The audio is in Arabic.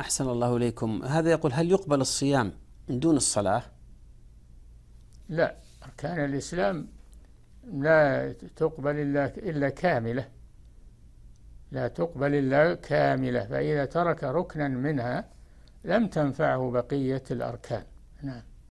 أحسن الله إليكم هذا يقول هل يقبل الصيام من دون الصلاة لا أركان الإسلام لا تقبل إلا, إلا كاملة لا تقبل إلا كاملة فإذا ترك ركنا منها لم تنفعه بقية الأركان نعم